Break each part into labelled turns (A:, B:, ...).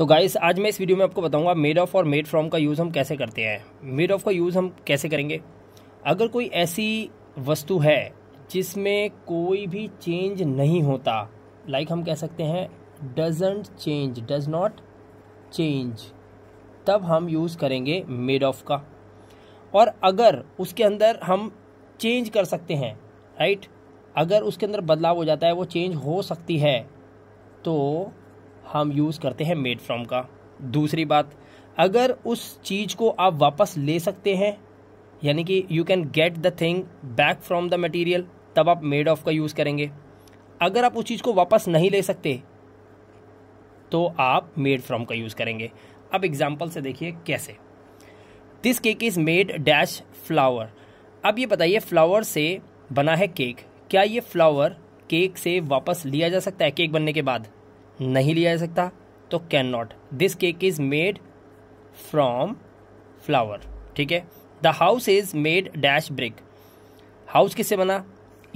A: तो गाइस आज मैं इस वीडियो में आपको बताऊंगा मेड ऑफ़ और मेड फ्रॉम का यूज़ हम कैसे करते हैं मेड ऑफ़ का यूज़ हम कैसे करेंगे अगर कोई ऐसी वस्तु है जिसमें कोई भी चेंज नहीं होता लाइक like हम कह सकते हैं doesn't change does not change तब हम यूज़ करेंगे मेड ऑफ़ का और अगर उसके अंदर हम चेंज कर सकते हैं राइट अगर उसके अंदर बदलाव हो जाता है वो चेंज हो सकती है तो हम यूज़ करते हैं मेड फ्रॉम का दूसरी बात अगर उस चीज़ को आप वापस ले सकते हैं यानी कि you can get the thing back from the material तब आप मेड ऑफ का यूज़ करेंगे अगर आप उस चीज़ को वापस नहीं ले सकते तो आप मेड फ्रॉम का यूज़ करेंगे अब एग्जाम्पल से देखिए कैसे this cake is made dash flour अब ये बताइए फ्लावर से बना है केक क्या ये फ्लावर केक से वापस लिया जा सकता है केक बनने के बाद नहीं लिया जा सकता तो can not this cake is made from flour ठीक है the house is made dash brick house किससे बना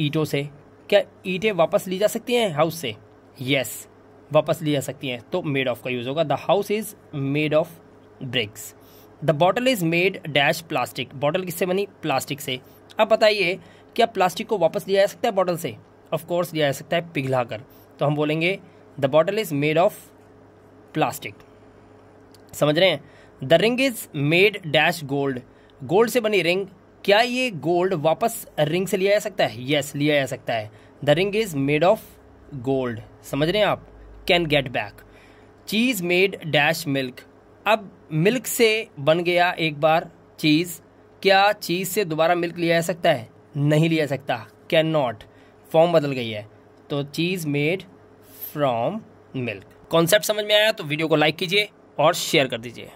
A: ईटों से क्या ईटें वापस ली जा सकती हैं हाउस से यस yes, वापस ली जा सकती हैं तो मेड ऑफ का यूज़ होगा the house is made of bricks the bottle is made dash plastic bottle किससे बनी प्लास्टिक से अब बताइए क्या प्लास्टिक को वापस लिया जा सकता है बॉटल से ऑफकोर्स लिया जा सकता है पिघला कर तो हम बोलेंगे the bottle is made of plastic समझ रहे हैं the ring is made dash gold gold से बनी रिंग क्या ये गोल्ड वापस रिंग से लिया जा सकता है यस yes, लिया जा सकता है the ring is made of gold समझ रहे हैं आप can get back cheese made dash milk अब मिल्क से बन गया एक बार चीज़ क्या चीज़ से दोबारा मिल्क लिया जा सकता है नहीं लिया सकता कैन नॉट फॉर्म बदल गई है तो cheese made from milk concept समझ में आया तो वीडियो को लाइक कीजिए और शेयर कर दीजिए